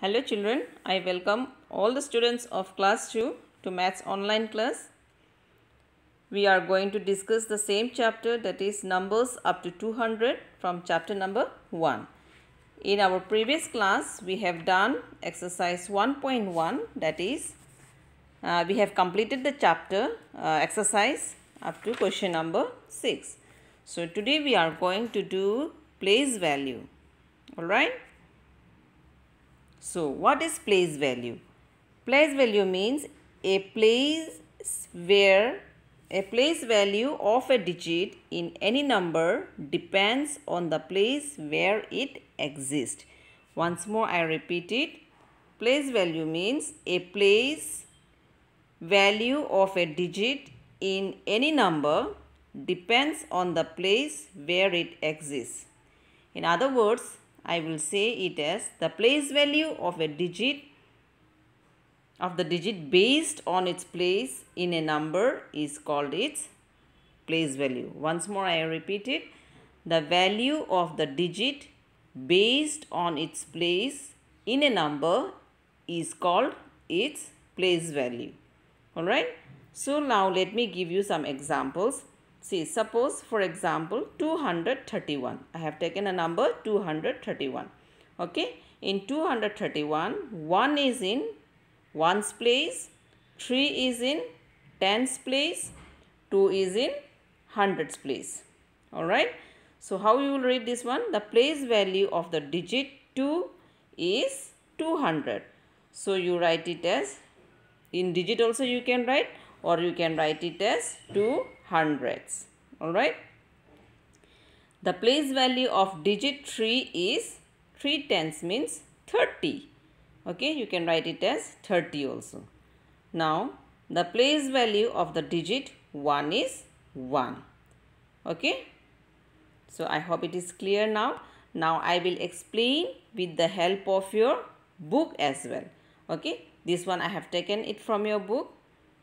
Hello children, I welcome all the students of class 2 to maths online class. We are going to discuss the same chapter that is numbers up to 200 from chapter number 1. In our previous class, we have done exercise 1.1 that is uh, we have completed the chapter uh, exercise up to question number 6. So today we are going to do place value. Alright. So, what is place value? Place value means a place where a place value of a digit in any number depends on the place where it exists. Once more I repeat it. Place value means a place value of a digit in any number depends on the place where it exists. In other words, I will say it as the place value of a digit of the digit based on its place in a number is called its place value. Once more I repeat it. The value of the digit based on its place in a number is called its place value. Alright. So now let me give you some examples. See, suppose for example 231. I have taken a number 231. Okay. In 231, 1 is in 1's place, 3 is in 10's place, 2 is in 100's place. Alright. So, how you will read this one? The place value of the digit 2 is 200. So, you write it as, in digit also you can write or you can write it as 2 hundreds. Alright. The place value of digit 3 is 3 tenths means 30. Okay, you can write it as 30 also. Now, the place value of the digit 1 is 1. Okay. So, I hope it is clear now. Now, I will explain with the help of your book as well. Okay. This one I have taken it from your book.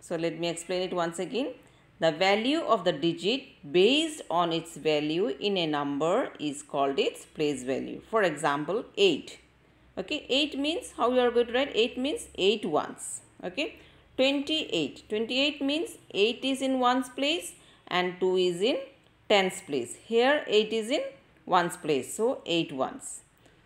So, let me explain it once again. The value of the digit based on its value in a number is called its place value. For example, 8. Okay, 8 means how you are going to write? 8 means 8 ones. Okay, 28. 28 means 8 is in ones place and 2 is in tens place. Here 8 is in ones place. So 8 ones.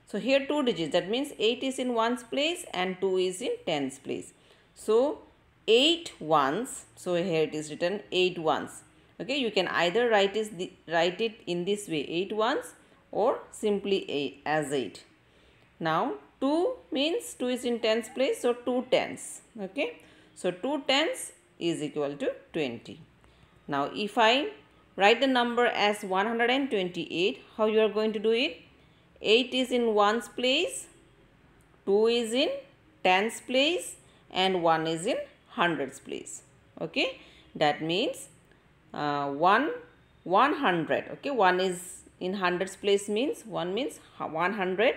So here 2 digits. That means 8 is in ones place and 2 is in tens place. So 8 ones. So here it is written 8 ones. Okay, you can either write, is the, write it in this way 8 ones or simply eight, as 8. Now 2 means 2 is in tens place so 2 tens. Okay, so 2 tens is equal to 20. Now if I write the number as 128, how you are going to do it? 8 is in 1's place, 2 is in 10's place and 1 is in hundreds place. Okay. That means uh, 1, 100. Okay. 1 is in hundreds place means 1 means 100.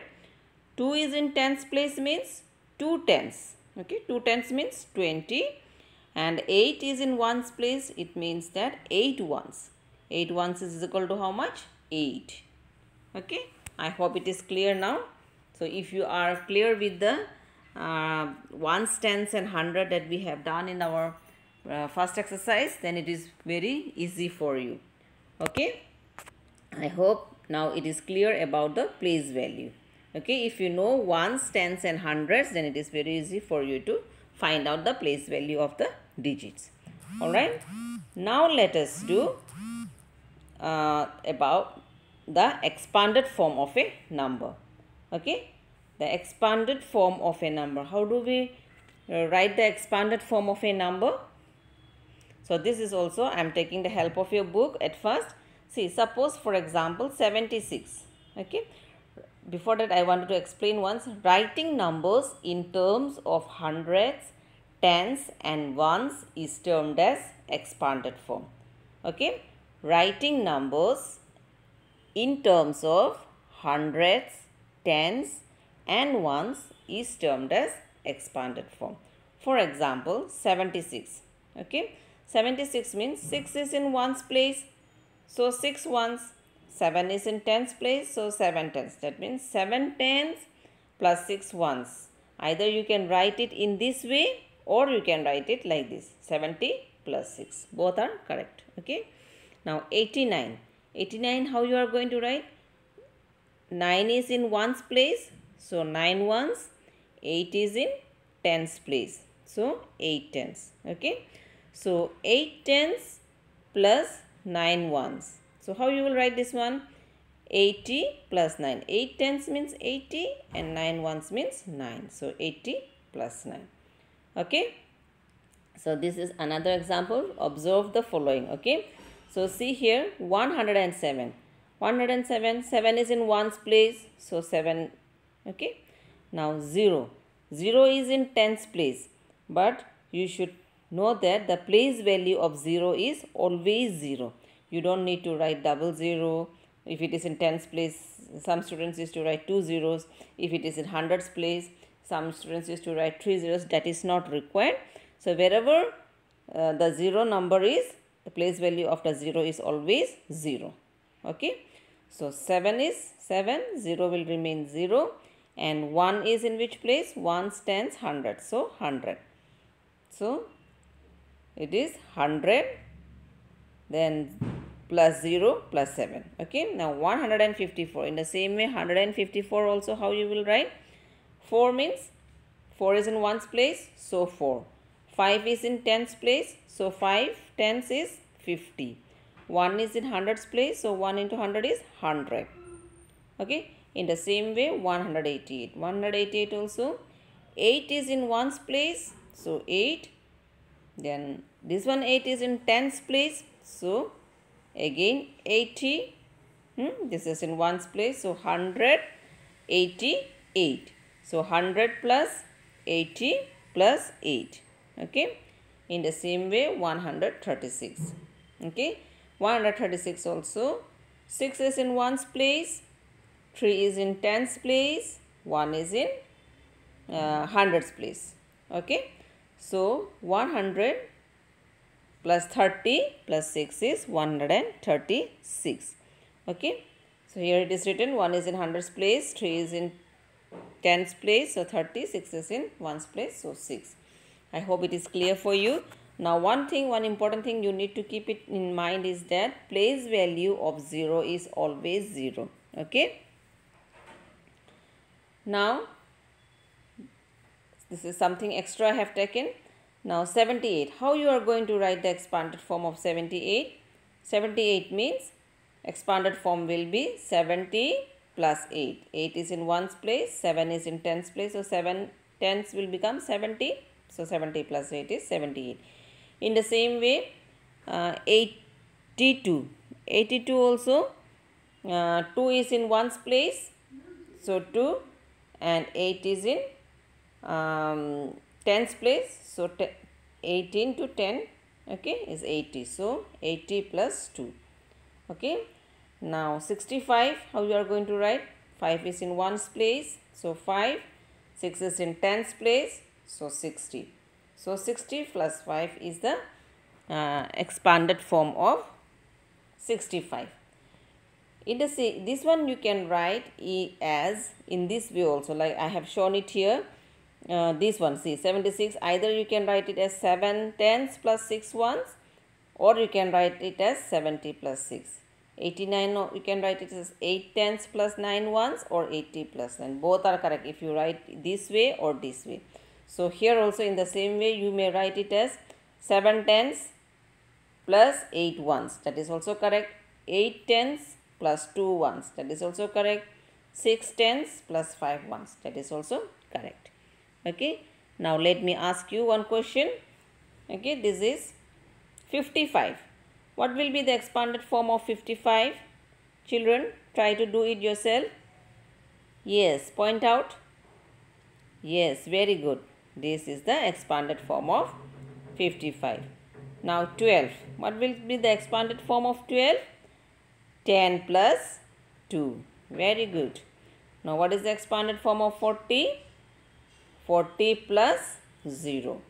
2 is in tens place means two tens. Okay. two tens means 20. And 8 is in ones place. It means that 8 Eight ones 8 is equal to how much? 8. Okay. I hope it is clear now. So if you are clear with the uh, ones, tens and hundred that we have done in our uh, first exercise, then it is very easy for you. Okay. I hope now it is clear about the place value. Okay. If you know ones, tens and hundreds, then it is very easy for you to find out the place value of the digits. Alright. Now let us do uh, about the expanded form of a number. Okay the expanded form of a number. How do we uh, write the expanded form of a number? So this is also, I am taking the help of your book at first. See, suppose for example 76, okay. Before that I wanted to explain once, writing numbers in terms of hundreds, tens and ones is termed as expanded form, okay. Writing numbers in terms of hundreds, tens and ones is termed as expanded form. For example, 76. Okay. 76 means 6 is in 1's place. So 6 ones. 7 is in 10's place. So 7 tens. That means 7 tens plus 6 ones. Either you can write it in this way or you can write it like this. 70 plus 6. Both are correct. Okay. Now 89. 89 how you are going to write? 9 is in 1's place. So 9 ones, 8 is in tens place. So 8 tens. Okay. So 8 tens plus 9 ones. So how you will write this one? 80 plus 9. 8 tens means 80 and 9 ones means 9. So 80 plus 9. Okay. So this is another example. Observe the following. Okay. So see here 107. 107. 7 is in 1's place. So 7 okay now 0 0 is in tens place but you should know that the place value of 0 is always 0 you don't need to write double zero if it is in tens place some students used to write two zeros if it is in hundreds place some students used to write three zeros that is not required so wherever uh, the zero number is the place value of the zero is always zero okay so 7 is 7 0 will remain 0 and 1 is in which place? 1 stands 100. So 100. So it is 100 then plus 0 plus 7. Okay. Now 154. In the same way 154 also how you will write? 4 means 4 is in 1's place. So 4. 5 is in 10's place. So 5 10's is 50. 1 is in 100's place. So 1 into 100 is 100. Okay. In the same way, 188. 188 also. 8 is in 1's place. So, 8. Then, this one 8 is in 10's place. So, again 80. Hmm? This is in 1's place. So, 188. So, 100 plus 80 plus 8. Okay. In the same way, 136. Okay. 136 also. 6 is in 1's place. 3 is in tens place, 1 is in uh, hundreds place. Okay. So, 100 plus 30 plus 6 is 136. Okay. So, here it is written 1 is in hundreds place, 3 is in tens place, so 30, 6 is in ones place, so 6. I hope it is clear for you. Now, one thing, one important thing you need to keep it in mind is that place value of 0 is always 0. Okay. Now, this is something extra I have taken. Now 78. How you are going to write the expanded form of 78? 78 means expanded form will be 70 plus 8. 8 is in 1's place, 7 is in 10's place. So 7 tens will become 70. So 70 plus 8 is 78. In the same way, uh, 82. 82 also, uh, 2 is in 1's place. So 2 and 8 is in um, tens place. So, 18 to 10 okay is 80. So, 80 plus 2 okay. Now, 65 how you are going to write? 5 is in ones place. So, 5. 6 is in tens place. So, 60. So, 60 plus 5 is the uh, expanded form of 65 in the see this one you can write e as in this view also like i have shown it here uh, this one see 76 either you can write it as 7 tens plus 6 ones or you can write it as 70 plus 6 89 you can write it as 8 tens plus 9 ones or 80 plus 9 both are correct if you write this way or this way so here also in the same way you may write it as 7 tens plus 8 ones that is also correct 8 tens plus 2 ones that is also correct 6 tens plus 5 ones that is also correct okay now let me ask you one question okay this is 55 what will be the expanded form of 55 children try to do it yourself yes point out yes very good this is the expanded form of 55 now 12 what will be the expanded form of 12 10 plus 2. Very good. Now what is the expanded form of 40? 40 plus 0.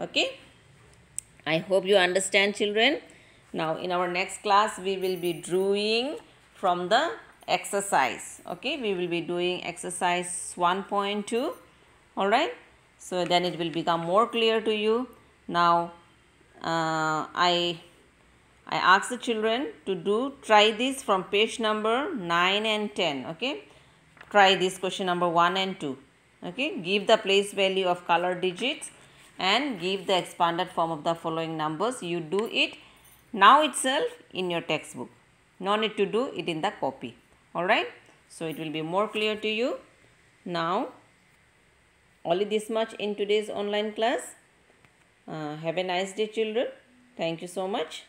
Okay. I hope you understand children. Now in our next class we will be drawing from the exercise. Okay. We will be doing exercise 1.2. Alright. So then it will become more clear to you. Now uh, I I ask the children to do try this from page number 9 and 10 okay try this question number 1 and 2 okay give the place value of color digits and give the expanded form of the following numbers you do it now itself in your textbook no need to do it in the copy alright so it will be more clear to you now only this much in today's online class uh, have a nice day children thank you so much